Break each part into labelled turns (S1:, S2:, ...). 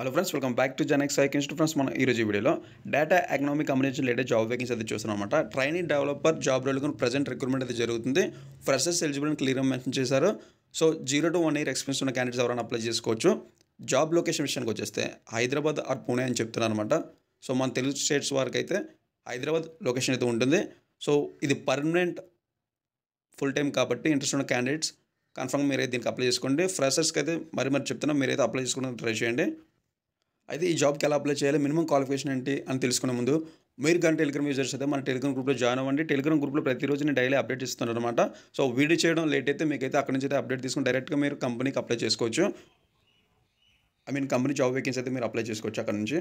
S1: hello friends welcome back to జనక్స్ సైక్ ఇన్స్టూ ఫ్రెండ్స్ మనం ఈరోజు వీడియోలో డేటా ఎకనామిక్ కంపెనీషన్ లేటెస్ట్ జాబ్ వేకెన్సీ అయితే చూస్తున్నాం అనమాట ట్రైనింగ్ డెవలపర్ జాబ్ రోల్కు ప్రజెంట్ రిక్రూట్మెంట్ అయితే జరుగుతుంది ఫ్రెషర్స్ ఎలిజిబిలిటీ క్లియర్గా మెన్షన్ చేశారు so zero to one year experience ఉన్న క్యాండిడేట్స్ ఎవరైనా అప్లై చేసుకోవచ్చు జాబ్ లొకేషన్ విషయానికి వచ్చేస్తే హైదరాబాద్ ఆర్ పూణే అని చెప్తున్నాను అనమాట సో మన తెలుగు స్టేట్స్ వరకు అయితే హైదరాబాద్ లొకేషన్ అయితే ఉంటుంది సో ఇది పర్మనెంట్ ఫుల్ టైం కాబట్టి ఇంట్రెస్ట్ ఉన్న క్యాండిడేట్స్ కన్ఫర్మ్ మీరైతే దీనికి అప్లై చేసుకోండి ఫ్రెషర్స్కి అయితే మరి మరి చెప్తున్నా మీరైతే అప్లై చేసుకోవడానికి ట్రై చేయండి అయితే ఈ జాబ్కి ఎలా అప్లై చేయాలి మినిమం క్వాలిఫికేషన్ ఏంటి అని తెలుసుకునే ముందు మీరు కానీ టెలిగ్రామ్ యూజర్స్ అయితే మన టెలిగ్రామ్ గ్రూప్లో జాయిన్ అవ్వండి టెలిగ్రామ్ గ్రూప్లో ప్రతిరోజు నేను డైలీ అప్డేట్ ఇస్తున్నాను అనమాట సో వీడియో చేయడం లేట్ అయితే మీకు అయితే అక్కడ నుంచి అయితే అప్డేట్ తీసుకుని డైరెక్ట్గా మీరు కంపెనీకి అప్లై చేసుకోవచ్చు I mean company job vacancy అయితే మీరు అప్లై చేసుకోవచ్చు అక్కడ నుంచి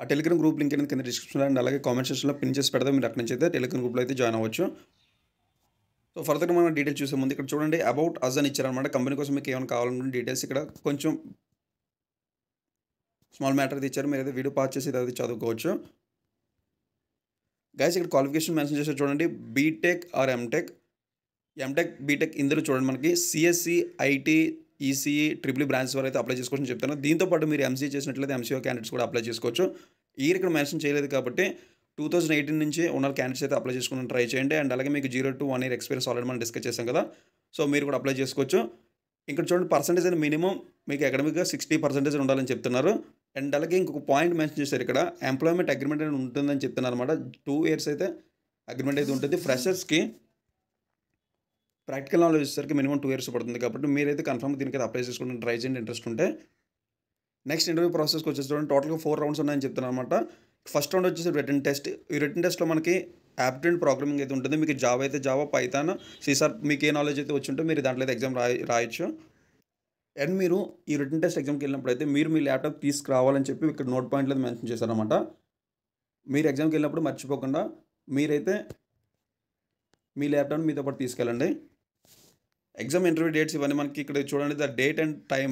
S1: ఆ టెలిగ్రామ్ గ్రూప్ లింక్ అనేది కింద డిస్క్రిప్షన్లో అండ్ అలాగే కామెంట్ సెక్షన్లో పిన్ చేసి పెడతా మీరు అక్కడి నుంచి అయితే టెలిగ్రామ్ గ్రూప్లో అయితే జాయిన్ అవ్వచ్చు సో ఫర్దర్గా మనం డీటెయిల్స్ చూసే ముందు ఇక్కడ చూడండి అబౌట్ అజన్ ఇచ్చారనమాట కంపెనీ కోసం మీకు ఏమైనా కావాలంటే డీటెయిల్స్ ఇక్కడ కొంచెం స్మాల్ మ్యాటర్ ఇచ్చారు మీరు అయితే వీడియో పాస్ చేసి అయితే చదువుకోవచ్చు గైస్ ఇక్కడ క్వాలిఫికేషన్ మెన్షన్ చేసే చూడండి BTech or MTech MTech BTech ఇందులో చూడండి మనకి CSC IT ECE triple branch వరకు అయితే అప్లై చేసుకోవచ్చు చెప్తాను దీంతోపాటు మీరు ఎంసీఏ చేసినట్లయితే ఎంసీఓ క్యాండిడేట్స్ కూడా అప్లై చేసుకోవచ్చు ఇయర్ ఇక్కడ మెన్షన్ చేయలేదు కాబట్టి టూ థౌసండ్ ఎయిటీన్ నుంచి ఉన్న క్యాండిడేట్స్ అయితే అప్లై చేసుకుని ట్రై చేయండి అండ్ అలాగే మీకు zero to one year experience already మనం డిస్కస్ చేసాం కదా సో మీరు కూడా అప్లై చేసుకోవచ్చు ఇక్కడ చూడండి పర్సంటేజ్ అయితే మినిమం మీకు అకాడమిక్గా సిక్స్టీ పర్సెంటేజ్ ఉండాలని చెప్తున్నారు అండ్ అలాగే ఇంకొక పాయింట్ మెన్షన్ చేశారు ఇక్కడ ఎంప్లాయ్మెంట్ అగ్రిమెంట్ అనేది ఉంటుందని చెప్తున్నారు అనమాట టూ ఇయర్స్ అయితే అగ్రిమెంట్ అయితే ఉంటుంది ఫ్రెషర్స్కి ప్రాక్టికల్ నాలెడ్జ్ వచ్చేసరికి మినిమం టూ ఇయర్స్ పడుతుంది కాబట్టి మీరైతే కన్ఫర్మ్ దీనికి అప్లై చేసుకుంటే ట్రై చేయండి ఇంట్రెస్ట్ ఉంటే నెక్స్ట్ ఇంటర్వ్యూ ప్రాసెస్కి వచ్చేసి చూడండి టోటల్గా ఫోర్ రౌండ్స్ ఉన్నాయని చెప్తున్నాను అనమాట ఫస్ట్ రౌండ్ వచ్చేసి రిటర్న్ టెస్ట్ ఈ రిటర్న్ టెస్ట్లో మనకి యాప్టెంట్ ప్రోగ్రామింగ్ అయితే ఉంటుంది మీకు జాబ్ అయితే జాబ్ పైథాన్ సీసార్ మీకు ఏ నాలెడ్జ్ అయితే వచ్చి ఉంటే మీరు దాంట్లో అయితే ఎగ్జామ్ రాయొచ్చు అండ్ మీరు ఈ రిటర్న్ టెస్ట్ ఎగ్జామ్కి వెళ్ళినప్పుడు అయితే మీరు మీ ల్యాప్టాప్ తీసుకురావాలని చెప్పి ఇక్కడ నోట్ పాయింట్లో మెన్షన్ చేశారనమాట మీరు ఎగ్జామ్కి వెళ్ళినప్పుడు మర్చిపోకుండా మీరైతే మీ ల్యాప్టాప్ని మీతో పాటు తీసుకెళ్ళండి ఎగ్జామ్ ఇంటర్వ్యూ డేట్స్ ఇవన్నీ మనకి ఇక్కడ చూడండి ద డేట్ అండ్ టైం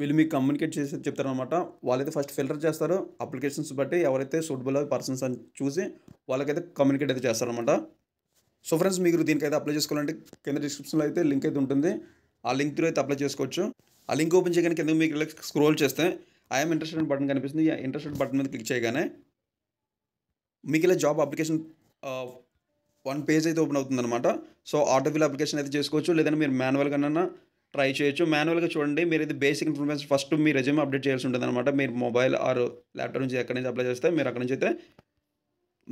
S1: వీళ్ళు మీకు కమ్యూనికేట్ చేసి చెప్తారనమాట వాళ్ళైతే ఫస్ట్ ఫిల్టర్ చేస్తారు అప్లికేషన్స్ బట్టి ఎవరైతే సూటబుల్ పర్సన్స్ అని చూసి వాళ్ళకైతే కమ్యూనికేట్ అయితే చేస్తారనమాట సో ఫ్రెండ్స్ మీరు దీనికైతే అప్లై చేసుకోవాలంటే కింద డిస్క్రిప్షన్లో అయితే లింక్ అయితే ఉంటుంది ఆ లింక్ త్రూ అయితే అప్లై చేసుకోవచ్చు ఆ లింక్ ఓపెన్ చేయగానే కింద మీకు స్క్రోల్ చేస్తే ఐఎమ్ ఇంట్రెస్టెడ్ బటన్ కనిపిస్తుంది ఇంట్రెస్టెడ్ బటన్ మీద క్లిక్ చేయగానే మీకు ఇలా జాబ్ అప్లికేషన్ వన్ పేజ్ అయితే ఓపెన్ అనమాట సో ఆటోఫిల్ అప్లికేషన్ అయితే చేసుకోవచ్చు లేదంటే మీరు మాన్యువల్గా ట్రై చేయొచ్చు మాన్యువల్గా చూడండి మీరు అయితే బేసిక్ ఇన్ఫర్మేషన్ ఫస్ట్ మీ రెజ్యూమ్ అప్డేట్ చేయాల్సి ఉంటుంది అనమాట మీరు మొబైల్ ఆర్ ల్యాప్టాప్ నుంచి ఎక్కడి నుంచి అప్లై చేస్తే మీరు అక్కడి నుంచి అయితే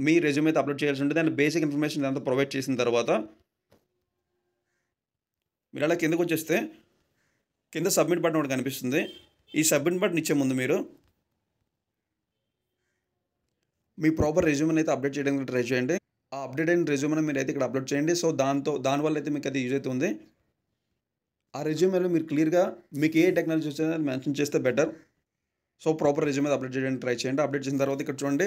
S1: మీ రెజ్యూమ్ అయితే అప్లోడ్ చేయాల్సి ఉంటుంది అండ్ బేసిక్ ఇన్ఫర్మేషన్ అంతా ప్రొవైడ్ చేసిన తర్వాత మీరు అలా కిందకు వచ్చేస్తే కింద సబ్మిట్ బటన్ ఒకటి కనిపిస్తుంది ఈ సబ్మిట్ బటన్ ఇచ్చే ముందు మీరు మీ ప్రాపర్ రెజ్యూమ్ని అయితే అప్డేట్ చేయడానికి ట్రై చేయండి ఆ అప్డేట్ అయిన రెజ్యూమ్ని మీరు అయితే ఇక్కడ అప్లోడ్ చేయండి సో దాంతో దానివల్ల అయితే మీకు అయితే యూజ్ అవుతుంది ఆ రెజ్యూమ్లో మీరు క్లియర్గా మీకు ఏ టెక్నాలజీ వచ్చిన మెన్షన్ చేస్తే better so proper resume update చేయడానికి ట్రై చేయండి అప్డేట్ చేసిన తర్వాత ఇక్కడ చూడండి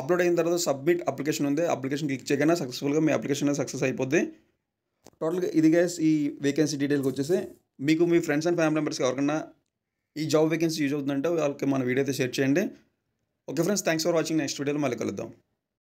S1: అప్లోడ్ అయిన తర్వాత సబ్మిట్ అప్లికేషన్ ఉంది అప్లికేషన్ క్లిక్ చేయగానే సక్సెస్ఫుల్గా మీ అప్లికేషన్ సక్సెస్ అయిపోద్ది టోటల్గా ఇది గైస్ ఈ వేకెన్సీ డీటెయిల్కి వచ్చేసి మీకు మీ ఫ్రెండ్స్ అండ్ ఫ్యామిలీ మెంబర్స్కి ఎవరికన్నా ఈ జాబ్ వేకెన్సీ యూజ్ అవుతుందంటే వాళ్ళకి మన వీడియో అయితే షేర్ చేయండి okay friends thanks for watching next వీడియోలో మళ్ళీ కలుద్దాం